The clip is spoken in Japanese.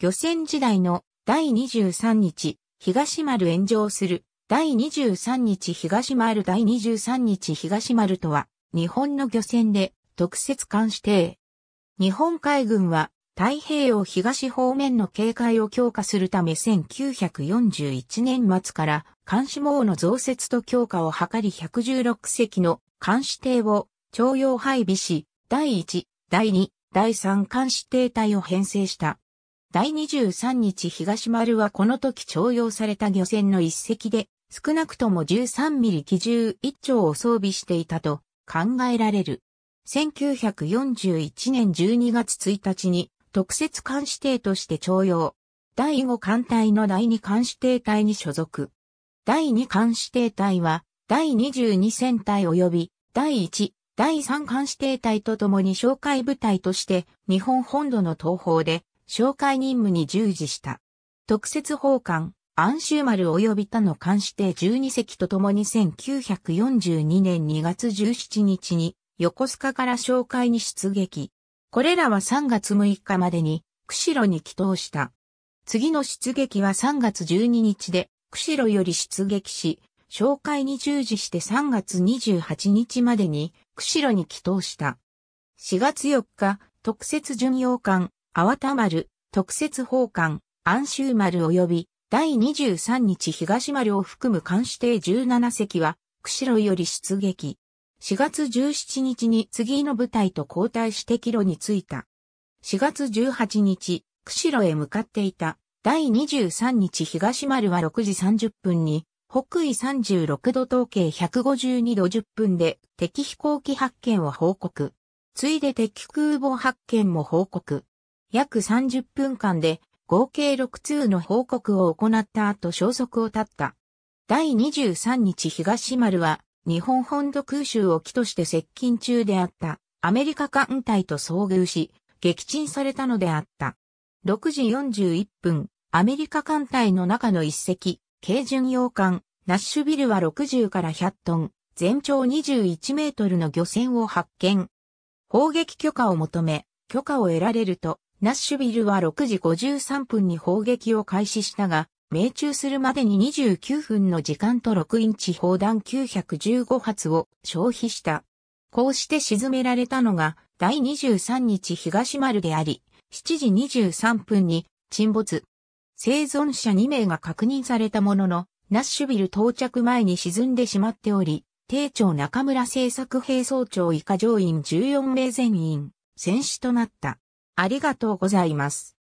漁船時代の第23日東丸炎上する第23日東丸第23日東丸とは日本の漁船で特設艦指定。日本海軍は太平洋東方面の警戒を強化するため1941年末から監視網の増設と強化を図り116隻の監視艇を徴用配備し、第1、第2、第3監視艇隊を編成した。第23日東丸はこの時徴用された漁船の一隻で、少なくとも13ミリ機銃1丁を装備していたと考えられる。1941年12月1日に特設監視艇として徴用。第5艦隊の第2艦視艇隊に所属。第2艦視艇隊は第22戦隊及び第1、第3艦視艇隊と共に紹介部隊として日本本土の東方で紹介任務に従事した。特設奉還、安州丸及び他の監視艇12隻と共に1942年2月17日に横須賀から紹介に出撃。これらは3月6日までに釧路に帰投した。次の出撃は3月12日で釧路より出撃し、紹介に従事して3月28日までに釧路に帰投した。4月4日、特設巡洋艦粟田丸、特設奉還、安州丸及び、第23日東丸を含む監視艇17隻は、釧路より出撃。4月17日に次の部隊と交代して帰路に着いた。4月18日、釧路へ向かっていた、第23日東丸は6時30分に、北緯36度統計152度10分で敵飛行機発見を報告。ついで敵空母発見も報告。約30分間で合計6通の報告を行った後消息を絶った。第23日東丸は日本本土空襲を機として接近中であったアメリカ艦隊と遭遇し、撃沈されたのであった。6時41分、アメリカ艦隊の中の一隻、軽巡洋艦、ナッシュビルは60から100トン、全長21メートルの漁船を発見。砲撃許可を求め、許可を得られると、ナッシュビルは6時53分に砲撃を開始したが、命中するまでに29分の時間と6インチ砲弾915発を消費した。こうして沈められたのが第23日東丸であり、7時23分に沈没。生存者2名が確認されたものの、ナッシュビル到着前に沈んでしまっており、定長中村製作兵装長以下上院14名全員、戦死となった。ありがとうございます。